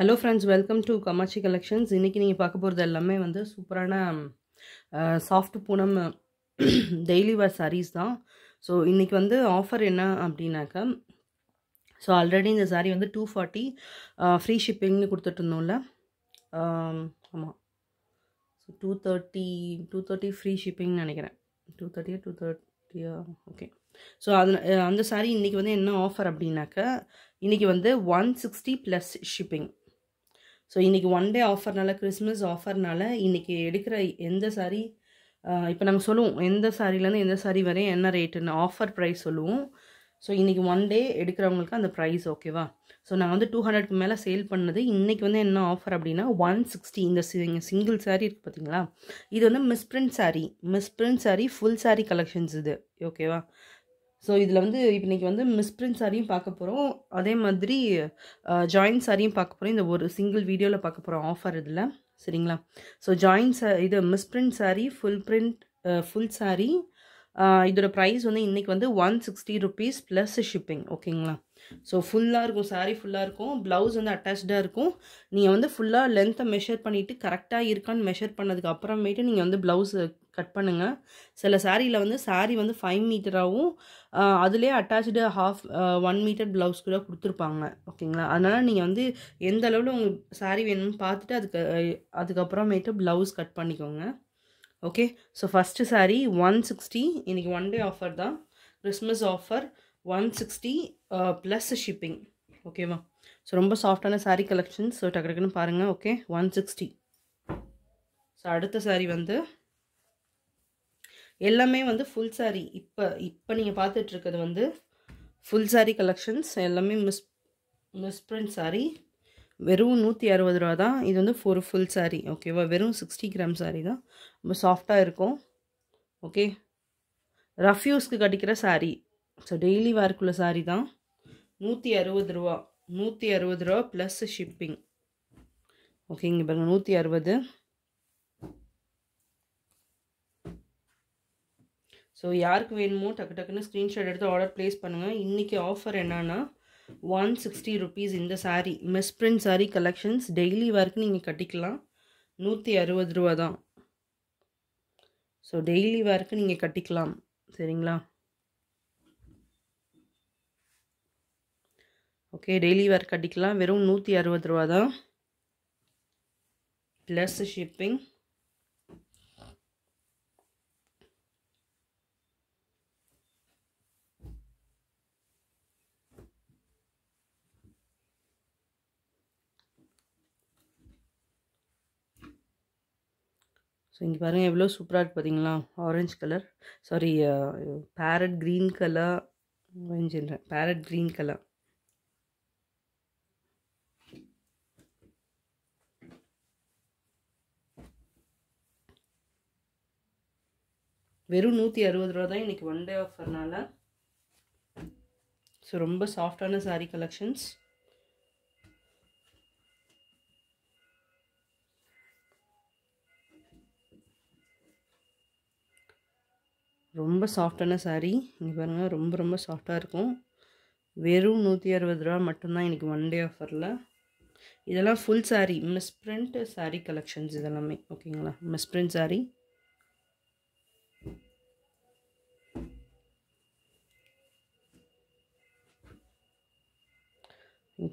hello friends welcome to Kamatchi collections இன்றைக்கி நீங்கள் பார்க்க போகிறது எல்லாமே வந்து சூப்பரான soft Poonam daily wear sarees தான் ஸோ இன்றைக்கி வந்து ஆஃபர் என்ன அப்படின்னாக்கா ஸோ ஆல்ரெடி இந்த சாரீ வந்து டூ ஃபார்ட்டி ஃப்ரீ ஷிப்பிங்னு கொடுத்துட்ருந்தோம்ல ஆமாம் so two thirty two thirty free ஷிப்பிங்னு நினைக்கிறேன் டூ தேர்ட்டியா டூ தேர்ட்டியா ஓகே ஸோ அது அந்த சாரீ இன்றைக்கி வந்து என்ன ஆஃபர் அப்படின்னாக்கா இன்றைக்கி வந்து one sixty plus shipping so இன்றைக்கி ஒன் டே ஆஃபர்னால கிறிஸ்மஸ் ஆஃபர்னால் இன்றைக்கி எடுக்கிற எந்த சாரீ இப்போ நாங்கள் சொல்லுவோம் எந்த சாரிலேருந்து எந்த சாரீ வரையும் என்ன ரேட்டுன்னு ஆஃபர் ப்ரைஸ் சொல்லுவோம் ஸோ இன்றைக்கி ஒன் டே எடுக்கிறவங்களுக்கு அந்த ப்ரைஸ் ஓகேவா ஸோ நாங்கள் வந்து டூ ஹண்ட்ரட்க்கு மேலே சேல் பண்ணது இன்றைக்கி வந்து என்ன ஆஃபர் அப்படின்னா ஒன் சிக்ஸ்டி இந்த சிங்கிள் சாரீ இருக்குது பார்த்தீங்களா இது வந்து miss misprint sari print sari full sari collections இது ஓகேவா ஸோ இதில் வந்து இப்போ இன்றைக்கி வந்து மிஸ்பிரிண்ட் சாரியும் பார்க்க போகிறோம் அதே மாதிரி ஜாயின் சாரியும் பார்க்க போகிறோம் இந்த ஒரு சிங்கிள் வீடியோவில் பார்க்க போகிறோம் ஆஃபர் இதில் சரிங்களா ஸோ ஜாயின் சா இது misprint sari full print full sari இதோட ப்ரைஸ் வந்து இன்றைக்கி வந்து one sixty rupees plus shipping ஓகேங்களா ஸோ ஃபுல்லாக இருக்கும் சாரீ ஃபுல்லாக இருக்கும் ப்ளவுஸ் வந்து அட்டாச்சாக இருக்கும் நீங்கள் வந்து ஃபுல்லாக லென்த்தை மெஷர் பண்ணிவிட்டு கரெக்டாக இருக்கான்னு மெஷர் பண்ணதுக்கு அப்புறமேட்டு நீங்கள் வந்து ப்ளவுஸு கட் பண்ணுங்கள் சில சாரியில் வந்து சாரி வந்து ஃபைவ் மீட்டராகவும் அதுலேயே attach half one metre blouse கூட கொடுத்துருப்பாங்க ஓகேங்களா அதனால் நீங்கள் வந்து எந்த அளவில் உங்களுக்கு சாரி வேணும்னு பார்த்துட்டு அதுக்கு அதுக்கப்புறமேட்டு ப்ளவுஸ் கட் பண்ணிக்கோங்க okay so first sari one sixty இன்றைக்கி ஒன் டே ஆஃபர் தான் Christmas offer one sixty plus shipping ஓகேவா ஸோ ரொம்ப சாஃப்டான சாரி கலெக்ஷன் ஸோ டக்கு டக்குன்னு பாருங்கள் ஓகே ஒன் சிக்ஸ்டி ஸோ அடுத்த சாரி வந்து எல்லாமே வந்து ஃபுல் சாரி இப்போ இப்போ நீங்கள் பார்த்துட்ருக்கிறது வந்து ஃபுல் சாரி கலெக்ஷன்ஸ் எல்லாமே மிஸ் மிஸ்பிரிண்ட் சாரீ வெறும் நூற்றி அறுபது ரூபா தான் இது வந்து ஒரு ஃபுல் சாரீ ஓகேவா வெறும் சிக்ஸ்டி கிராம் சாரீ தான் ரொம்ப சாஃப்டாக இருக்கும் ஓகே ரஃப்யூஸ்க்கு கட்டிக்கிற சாரீ ஸோ டெய்லி வேர்க்குள்ள சாரீ தான் நூற்றி அறுபது ரூபா நூற்றி அறுபது ரூபா ப்ளஸ் ஷிப்பிங் ஓகேங்க பாருங்கள் நூற்றி அறுபது ஸோ யாருக்கு வேணுமோ டக்கு டக்குன்னு ஸ்க்ரீன்ஷாட் எடுத்து ஆர்டர் ப்ளேஸ் பண்ணுங்கள் இன்றைக்கி ஆஃபர் என்னென்னா ஒன் சிக்ஸ்டி ருபீஸ் இந்த sari miss print sari collections daily வரைக்கும் நீங்கள் கட்டிக்கலாம் நூற்றி அறுபது ரூபா தான் ஸோ டெய்லி வரைக்கும் நீங்கள் கட்டிக்கலாம் சரிங்களா ஓகே டெய்லி வேர் கட்டிக்கலாம் வெறும் நூற்றி அறுபது ரூபா தான் ப்ளஸ் ஷிப்பிங் ஸோ இங்கே பாருங்கள் எவ்வளோ சூப்பராக இருக்குது பார்த்தீங்களா orange colour sari parrot green colour வரைஞ்சிடுறேன் பேரட் க்ரீன் கலர் வெறும் நூற்றி அறுபது ரூபா தான் இன்றைக்கி ஒன் டே ஆஃபர்னால ஸோ ரொம்ப சாஃப்டான சாரீ கலெக்ஷன்ஸ் ரொம்ப சாஃப்டான சாரீ இங்கே பாருங்கள் ரொம்ப ரொம்ப சாஃப்டாக இருக்கும் வெறும் நூற்றி அறுபது ரூபா மட்டும்தான் இன்றைக்கி ஒன் டே ஆஃபரில் இதெல்லாம் full sari miss print sari collections இதெல்லாமே ஓகேங்களா மிஸ் பிரிண்ட் சாரீ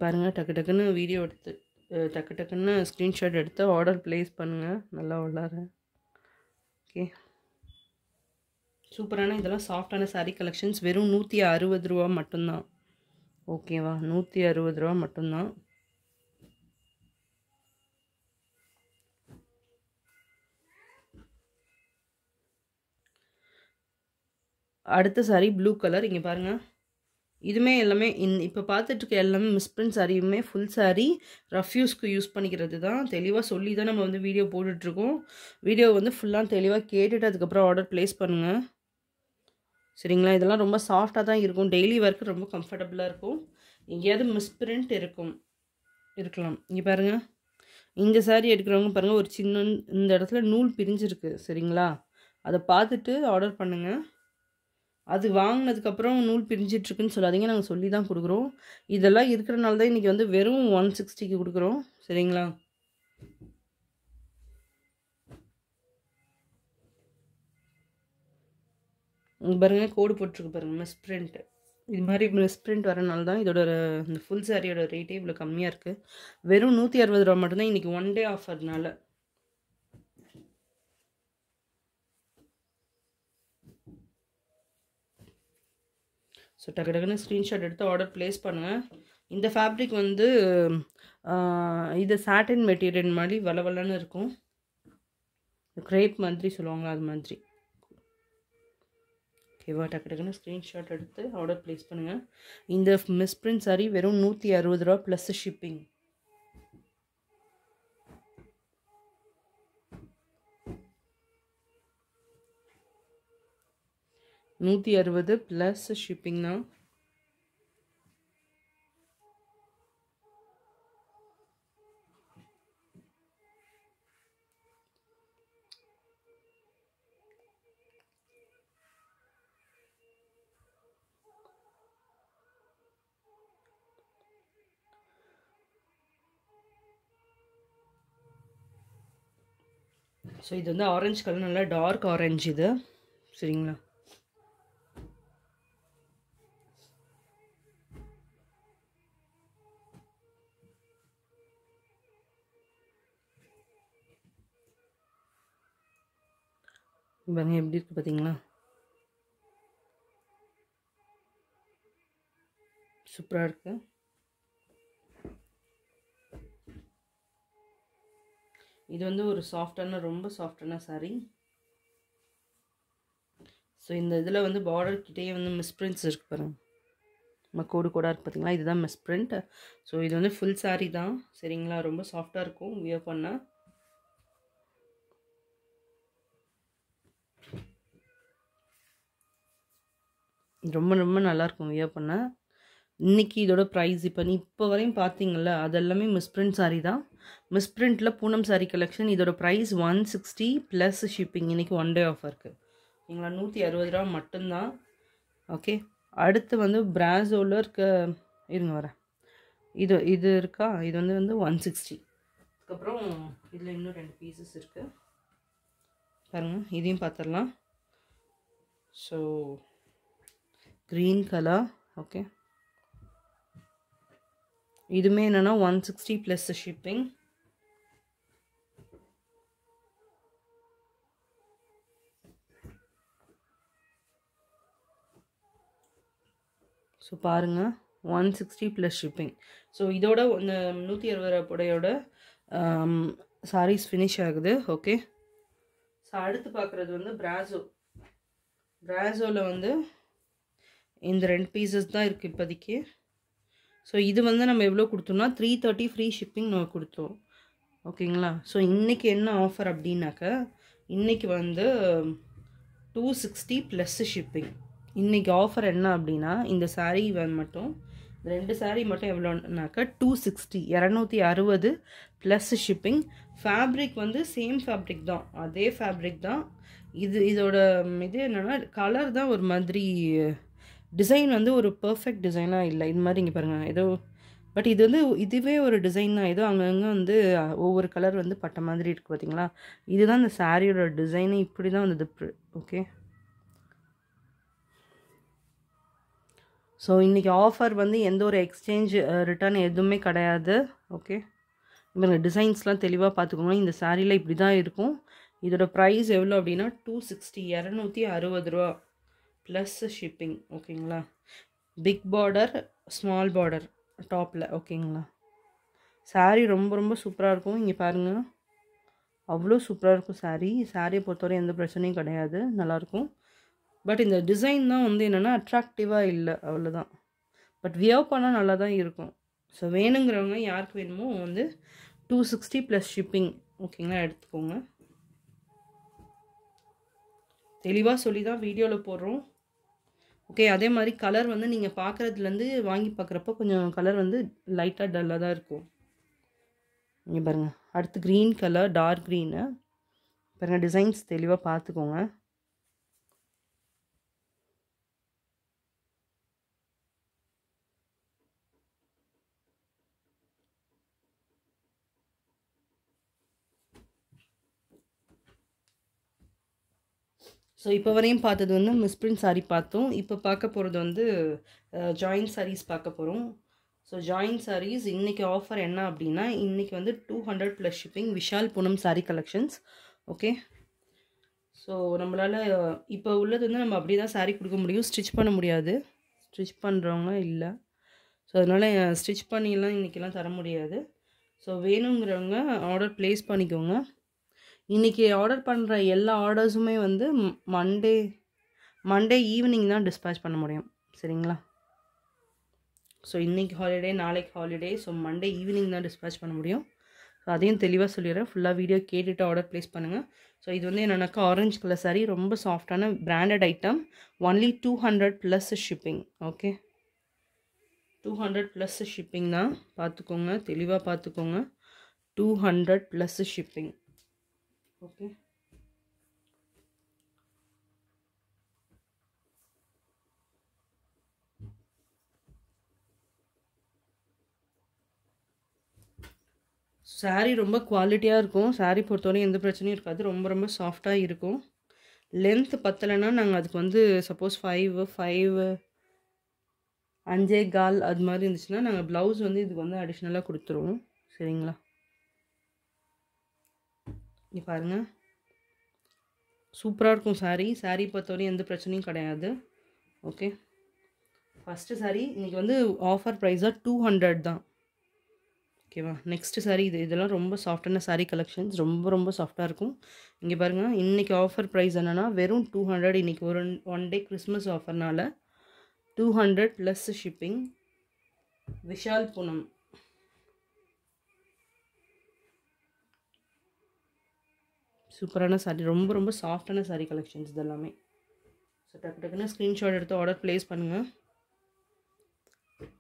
பாருங்கள் டக்கு டக்குன்னு வீடியோ எடுத்து டக்கு டக்குன்னு ஸ்க்ரீன்ஷாட் எடுத்து ஆர்டர் ப்ளேஸ் பண்ணுங்கள் நல்லா உள்ளார ஓகே சூப்பரான இதெல்லாம் சாஃப்டான சாரீ கலெக்ஷன்ஸ் வெறும் நூற்றி அறுபது ரூபா மட்டும்தான் ஓகேவா நூற்றி அறுபது ரூபா மட்டும்தான் அடுத்த சாரீ ப்ளூ கலர் இங்கே பாருங்கள் இதுவுமே எல்லாமே இந் இப்போ பார்த்துட்ருக்க எல்லாமே மிஸ்பிரிண்ட் சாரியுமே ஃபுல் சாரீ ரஃப்யூஸ்க்கு யூஸ் பண்ணிக்கிறது தான் தெளிவாக சொல்லி தான் நம்ம வந்து வீடியோ போட்டுட்ருக்கோம் வீடியோ வந்து ஃபுல்லாக தெளிவாக கேட்டுட்டு அதுக்கப்புறம் ஆர்டர் ப்ளேஸ் பண்ணுங்கள் சரிங்களா இதெல்லாம் ரொம்ப சாஃப்டாக தான் இருக்கும் டெய்லி ஒர்க்கு ரொம்ப கம்ஃபர்டபுளாக இருக்கும் எங்கேயாவது மிஸ்பிரிண்ட் இருக்கும் இருக்கலாம் இங்கே பாருங்கள் இந்த சாரீ எடுக்கிறவங்க பாருங்கள் ஒரு சின்ன இந்த இடத்துல நூல் பிரிஞ்சிருக்கு சரிங்களா அதை பார்த்துட்டு ஆர்டர் பண்ணுங்கள் அது வாங்கினதுக்கப்புறம் நூல் பிரிஞ்சிட்ருக்குன்னு சொல்லாதீங்க நாங்கள் சொல்லி தான் கொடுக்குறோம் இதெல்லாம் இருக்கிறனால தான் இன்றைக்கி வந்து வெறும் ஒன் சிக்ஸ்டிக்கு கொடுக்குறோம் சரிங்களா பாருங்கள் கோடு போட்டிருக்கு பாருங்கள் மிஸ் பிரிண்ட் இது மாதிரி மிஸ் பிரிண்ட் வரனால தான் இதோட இந்த ஃபுல் சாரியோட ரேட்டே இவ்வளோ கம்மியாக இருக்குது வெறும் நூற்றி அறுபது ரூபா மட்டும்தான் இன்றைக்கி ஒன் டே ஆஃபர்னால ஸோ டக்கு டக்குன்னு ஸ்க்ரீன்ஷாட் எடுத்து ஆர்டர் ப்ளேஸ் பண்ணுங்கள் இந்த ஃபேப்ரிக் வந்து இது சாட்டின் மெட்டீரியல் மாதிரி வளவலன்னு இருக்கும் க்ரேப் மாதிரி சொல்லுவாங்க அது மாதிரி ஓகேவா டக்கு டக்குன்னு ஸ்க்ரீன்ஷாட் எடுத்து ஆர்டர் ப்ளேஸ் பண்ணுங்கள் இந்த மிஸ் பிரிண்ட் சாரி வெறும் நூற்றி அறுபது ரூபா ப்ளஸ் ஷிப்பிங் நூற்றி அறுபது ப்ளஸ் ஷிப்பிங்னா ஸோ இது வந்து ஆரஞ்சு கலர் நல்லா டார்க் ஆரஞ்சு இது சரிங்களா பாருங்க எப்படி இருக்குது பார்த்தீங்களா சூப்பராக இருக்குது இது வந்து ஒரு சாஃப்டான ரொம்ப சாஃப்டான சாரீ ஸோ இந்த இதில் வந்து பார்டர் கிட்டேயே வந்து மிஸ் பிரிண்ட்ஸ் இருக்கு பாருங்க நம்ம கோடு கோடாக இருக்குது பார்த்திங்களா இதுதான் மிஸ் பிரிண்ட் ஸோ இது வந்து ஃபுல் சாரீ தான் சரிங்களா ரொம்ப சாஃப்டாக இருக்கும் வியர் பண்ணால் ரொம்ப ரொம்ப நல்லாயிருக்கும் வியர் பண்ணால் இன்றைக்கி இதோட ப்ரைஸ் இப்போ நீ இப்போ வரையும் பார்த்தீங்கள அதெல்லாமே மிஸ்பிரிண்ட் சாரீ தான் ப்ரிண்ட்டில் பூனம் சாரீ கலெக்ஷன் இதோட price one sixty plus shipping இன்றைக்கி ஒன் டே இருக்குது எங்களா நூற்றி அறுபது ரூபா மட்டும்தான் ஓகே அடுத்து வந்து பிராசோவில் இருக்க இருங்க வரேன் இது இது இருக்கா இது வந்து வந்து ஒன் சிக்ஸ்டி அதுக்கப்புறம் இதில் இன்னும் ரெண்டு பீசஸ் இருக்குது பாருங்கள் இதையும் பார்த்துடலாம் ஸோ க்ரீன் கலர் ஓகே இதுவுமே என்னென்னா one sixty plus shipping so பாருங்க one sixty plus shipping so இதோட இந்த நூற்றி அறுபது புடையோட சாரீஸ் um, ஃபினிஷ் ஆகுது ஓகே ஸோ அடுத்து பார்க்குறது வந்து பிராசோ பிராசோவில் வந்து இந்த ரெண்டு பீசஸ் தான் இருக்குது இப்போதைக்கு ஸோ இது வந்து நம்ம எவ்வளோ கொடுத்தோம்னா த்ரீ தேர்ட்டி ஃப்ரீ ஷிப்பிங் நம்ம கொடுத்தோம் ஓகேங்களா ஸோ இன்றைக்கி என்ன ஆஃபர் அப்படின்னாக்கா இன்றைக்கி வந்து டூ சிக்ஸ்டி ப்ளஸ்ஸு ஷிப்பிங் இன்றைக்கி ஆஃபர் என்ன அப்படின்னா இந்த சாரீ மட்டும் ரெண்டு சாரீ மட்டும் எவ்வளோனாக்கா டூ சிக்ஸ்டி இரநூத்தி அறுபது ப்ளஸ் ஷிப்பிங் ஃபேப்ரிக் வந்து சேம் ஃபேப்ரிக் தான் அதே ஃபேப்ரிக் தான் இது இதோட இது என்னென்னா கலர் தான் ஒரு மாதிரி டிசைன் வந்து ஒரு பர்ஃபெக்ட் டிசைனாக இல்லை இது மாதிரி இங்கே பாருங்கள் ஏதோ பட் இது வந்து இதுவே ஒரு டிசைன் தான் ஏதோ அங்கங்கே வந்து ஒவ்வொரு கலர் வந்து பட்ட மாதிரி இருக்குது பார்த்தீங்களா இதுதான் இந்த சாரியோட டிசைனு இப்படி தான் வந்தது ஓகே ஸோ இன்றைக்கி ஆஃபர் வந்து எந்த ஒரு எக்ஸ்சேஞ்ச் ரிட்டர்ன் எதுவுமே கிடையாது ஓகே இவங்க டிசைன்ஸ்லாம் தெளிவாக பார்த்துக்கோங்க இந்த சாரியில் இப்படி தான் இருக்கும் இதோட ப்ரைஸ் எவ்வளோ அப்படின்னா டூ சிக்ஸ்டி இரநூத்தி அறுபது ரூபா ப்ளஸ்ஸு ஷிப்பிங் ஓகேங்களா பிக் பார்டர் ஸ்மால் பார்டர் டாப்பில் ஓகேங்களா சாரீ ரொம்ப ரொம்ப சூப்பராக இருக்கும் இங்கே பாருங்கள் அவ்வளோ சூப்பராக இருக்கும் சாரீ சாரியை பொறுத்தவரை எந்த பிரச்சனையும் கிடையாது நல்லாயிருக்கும் பட் இந்த டிசைன் தான் வந்து என்னென்னா அட்ராக்டிவாக இல்லை அவ்வளோதான் பட் வியவ் பண்ணால் நல்லா தான் இருக்கும் ஸோ வேணுங்கிறவங்க யாருக்கு வேணுமோ வந்து டூ சிக்ஸ்டி ப்ளஸ் ஷிப்பிங் ஓகேங்களா எடுத்துக்கோங்க தெளிவாக சொல்லி தான் வீடியோவில் போடுறோம் ஓகே அதே மாதிரி கலர் வந்து நீங்கள் பார்க்குறதுலேருந்து வாங்கி பார்க்குறப்ப கொஞ்சம் கலர் வந்து லைட்டாக டல்லாக தான் இருக்கும் இங்கே பாருங்கள் அடுத்து க்ரீன் கலர் டார்க் க்ரீனு பாருங்கள் டிசைன்ஸ் தெளிவாக பார்த்துக்கோங்க ஸோ இப்போ வரையும் பார்த்தது வந்து மிஸ்பிரிண்ட் சாரீ பார்த்தோம் இப்போ பார்க்க போகிறது வந்து ஜாயின் சாரீஸ் பார்க்க போகிறோம் ஸோ ஜாயின் சாரீஸ் இன்றைக்கி ஆஃபர் என்ன அப்படின்னா இன்றைக்கி வந்து two hundred plus shipping Vishal Poonam sari collections okay so நம்மளால் இப்போ உள்ளது வந்து நம்ம அப்படி தான் சாரீ கொடுக்க முடியும் ஸ்டிச் பண்ண முடியாது ஸ்டிச் பண்ணுறவங்க இல்லை ஸோ அதனால் ஸ்டிச் பண்ணிலாம் இன்றைக்கெல்லாம் தர முடியாது ஸோ வேணுங்கிறவங்க ஆர்டர் ப்ளேஸ் பண்ணிக்கோங்க இன்றைக்கி ஆர்டர் பண்ணுற எல்லா ஆர்டர்ஸுமே வந்து மண்டே மண்டே ஈவினிங் தான் டிஸ்பேச் பண்ண முடியும் சரிங்களா ஸோ இன்றைக்கி ஹாலிடே நாளைக்கு ஹாலிடே ஸோ மண்டே ஈவினிங் தான் டிஸ்பேச் பண்ண முடியும் ஸோ அதையும் தெளிவாக சொல்லிடுறேன் ஃபுல்லாக வீடியோ கேட்டுட்டு ஆர்டர் ப்ளேஸ் பண்ணுங்கள் ஸோ இது வந்து என்னென்னாக்கா ஆரஞ்சு கலர் சாரி ரொம்ப சாஃப்டான branded item only two hundred plus shipping okay two hundred plus shipping தான் பார்த்துக்கோங்க தெளிவாக பார்த்துக்கோங்க two hundred plus shipping okay sari ரொம்ப குவாலிட்டியாக இருக்கும் சாரீ பொறுத்தவரையும் எந்த பிரச்சனையும் இருக்காது ரொம்ப ரொம்ப சாஃப்டாக இருக்கும் லென்த் பத்தலைன்னா நாங்கள் அதுக்கு வந்து சப்போஸ் ஃபைவ் ஃபைவ் அஞ்சே கால் அது மாதிரி இருந்துச்சுன்னா நாங்கள் ப்ளவுஸ் வந்து இதுக்கு வந்து அடிஷ்னலாக கொடுத்துருவோம் சரிங்களா இங்கே பாருங்கள் சூப்பராக இருக்கும் சாரீ சாரீ பொறுத்தவரையும் எந்த பிரச்சனையும் கிடையாது ஓகே ஃபஸ்ட்டு சாரீ இன்றைக்கி வந்து ஆஃபர் ப்ரைஸாக டூ ஹண்ட்ரட் தான் ஓகேவா நெக்ஸ்ட்டு சாரீ இது இதெல்லாம் ரொம்ப சாஃப்டான சாரீ கலெக்ஷன்ஸ் ரொம்ப ரொம்ப சாஃப்டாக இருக்கும் இங்கே பாருங்கள் இன்றைக்கி ஆஃபர் ப்ரைஸ் என்னென்னா வெறும் டூ ஹண்ட்ரட் இன்றைக்கி ஒரு ஒன் டே கிறிஸ்மஸ் ஆஃபர்னால் two hundred plus shipping Vishal Poonam சூப்பரான சாரீ ரொம்ப ரொம்ப சாஃப்டான சாரீ கலெக்ஷன்ஸ் இதெல்லாமே ஸோ டக்கு டக்குன்னு ஸ்க்ரீன்ஷாட் எடுத்து ஆர்டர் ப்ளேஸ் பண்ணுங்கள்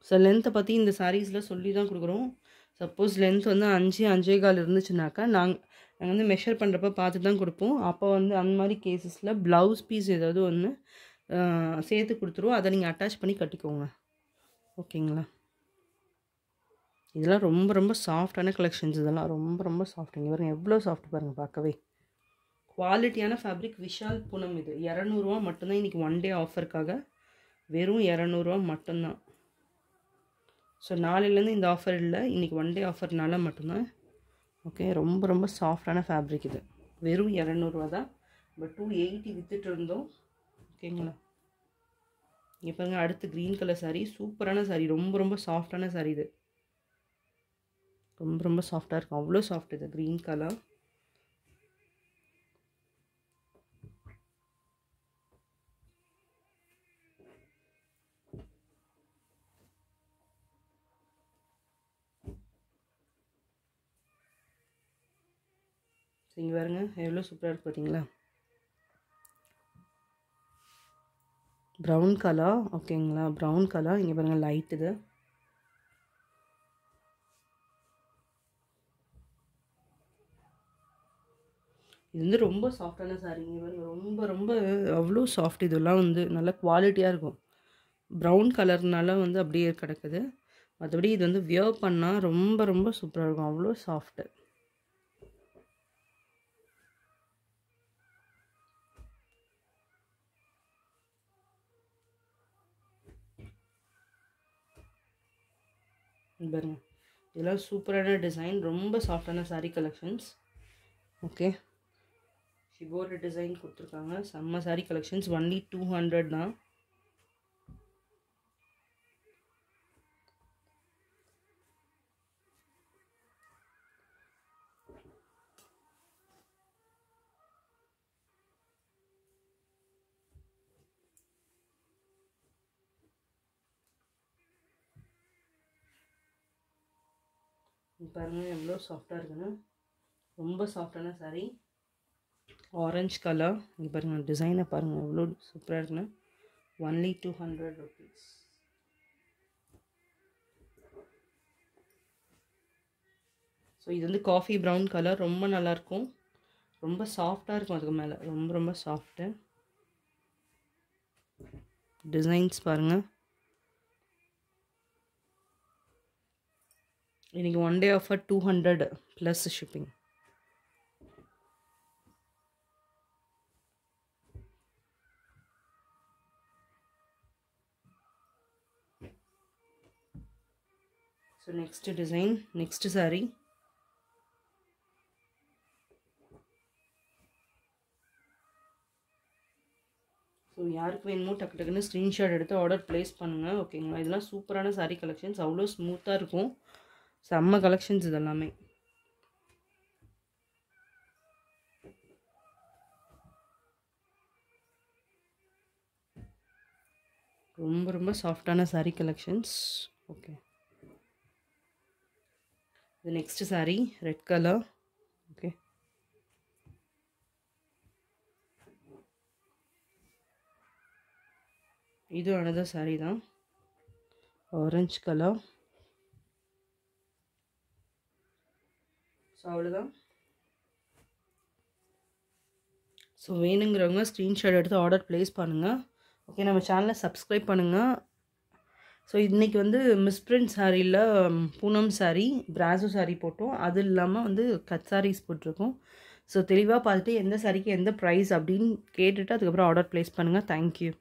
ஸோ லென்த்தை பற்றி இந்த சாரீஸில் சொல்லி தான் கொடுக்குறோம் சப்போஸ் லென்த் வந்து அஞ்சு அஞ்சே கால் இருந்துச்சுனாக்கா நாங்கள் நாங்கள் வந்து மெஷர் பண்ணுறப்ப பார்த்து தான் கொடுப்போம் அப்போ வந்து அந்த மாதிரி கேசஸில் ப்ளவுஸ் பீஸ் ஏதாவது ஒன்று சேர்த்து கொடுத்துருவோம் அதை நீங்கள் அட்டாச் பண்ணி கட்டிக்கோங்க ஓகேங்களா இதெல்லாம் ரொம்ப ரொம்ப சாஃப்டான கலெக்ஷன்ஸ் இதெல்லாம் ரொம்ப ரொம்ப இங்கே பாருங்கள் எவ்வளோ சாஃப்ட் பாருங்கள் பார்க்கவே குவாலிட்டியான ஃபேப்ரிக் விஷால் புனம் இது இரநூறுவா மட்டும்தான் இன்றைக்கி ஒன் டே ஆஃபருக்காக வெறும் இரநூறுவா மட்டும்தான் ஸோ நாளையிலேருந்து இந்த ஆஃபர் இல்லை இன்றைக்கி ஒன் டே ஆஃபர்னால மட்டும்தான் ஓகே ரொம்ப ரொம்ப சாஃப்டான ஃபேப்ரிக் இது வெறும் இரநூறுவா தான் பட் டூ எயிட்டி விற்றுட்டு இருந்தோம் ஓகேங்களா இங்கே பாருங்கள் அடுத்து க்ரீன் கலர் சாரீ சூப்பரான சாரீ ரொம்ப ரொம்ப சாஃப்டான சாரீ இது ரொம்ப ரொம்ப சாஃப்டாக இருக்கும் அவ்வளோ சாஃப்ட் இது க்ரீன் கலர் சரிங்க பாருங்க எவ்வளோ சூப்பராக இருக்கு பார்த்தீங்களா ப்ரௌன் கலர் ஓகேங்களா ப்ரௌன் கலர் இங்கே பாருங்கள் லைட் இது இது வந்து ரொம்ப சாஃப்டான சாரீங்க பாருங்கள் ரொம்ப ரொம்ப அவ்வளோ சாஃப்ட் இதெல்லாம் வந்து நல்ல குவாலிட்டியாக இருக்கும் ப்ரௌன் கலர்னால வந்து அப்படியே கிடக்குது மற்றபடி இது வந்து வியர் பண்ணால் ரொம்ப ரொம்ப சூப்பராக இருக்கும் அவ்வளோ சாஃப்ட்டு பாருங்கள் இதெல்லாம் சூப்பரான டிசைன் ரொம்ப சாஃப்டான சாரீ கலெக்ஷன்ஸ் ஓகே ஷிபோர்டு டிசைன் கொடுத்துருக்காங்க செம்ம sari collections only two hundred தான் பாருங்கள் எவ்வளோ சாஃப்டாக இருக்குன்னு ரொம்ப சாஃப்டான சாரி ஆரஞ்ச் கலர் இங்கே பாருங்கள் டிசைனை பாருங்கள் எவ்வளோ சூப்பராக இருக்குன்னு only two hundred rupees so இது வந்து காஃபி ப்ரௌன் கலர் ரொம்ப நல்லாயிருக்கும் ரொம்ப சாஃப்டாக இருக்கும் அதுக்கு மேலே ரொம்ப ரொம்ப சாஃப்ட்டு டிசைன்ஸ் பாருங்கள் இன்றைக்கி one day offer two hundred plus shipping so next design next sari so யாருக்கு வேணுமோ டக்கு டக்குன்னு ஸ்க்ரீன்ஷாட் எடுத்து ஆர்டர் ப்ளேஸ் பண்ணுங்கள் ஓகேங்களா இதெல்லாம் சூப்பரான சாரீ கலெக்ஷன்ஸ் அவ்வளோ ஸ்மூத்தாக இருக்கும் செம்ம கலெக்ஷன்ஸ் இதெல்லாமே ரொம்ப ரொம்ப சாஃப்டான சாரி கலெக்ஷன்ஸ் ஓகே இது next sari red colour okay இது அனதர் சாரி தான் ஆரஞ்சு கலர் ஸோ அவ்வளோதான் ஸோ வேணுங்கிறவங்க ஸ்க்ரீன்ஷாட் எடுத்து ஆர்டர் ப்ளேஸ் பண்ணுங்கள் ஓகே நம்ம சேனலை சப்ஸ்கிரைப் பண்ணுங்கள் ஸோ இன்றைக்கி வந்து மிஸ்பிரிண்ட் சாரியில் பூனம் சாரீ பிராசோ சாரீ போட்டோம் அது இல்லாமல் வந்து கட் சாரீஸ் போட்டிருக்கோம் ஸோ தெளிவாக பார்த்துட்டு எந்த சாரிக்கு எந்த ப்ரைஸ் அப்படின்னு கேட்டுட்டு அதுக்கப்புறம் ஆர்டர் ப்ளேஸ் பண்ணுங்கள் தேங்க்யூ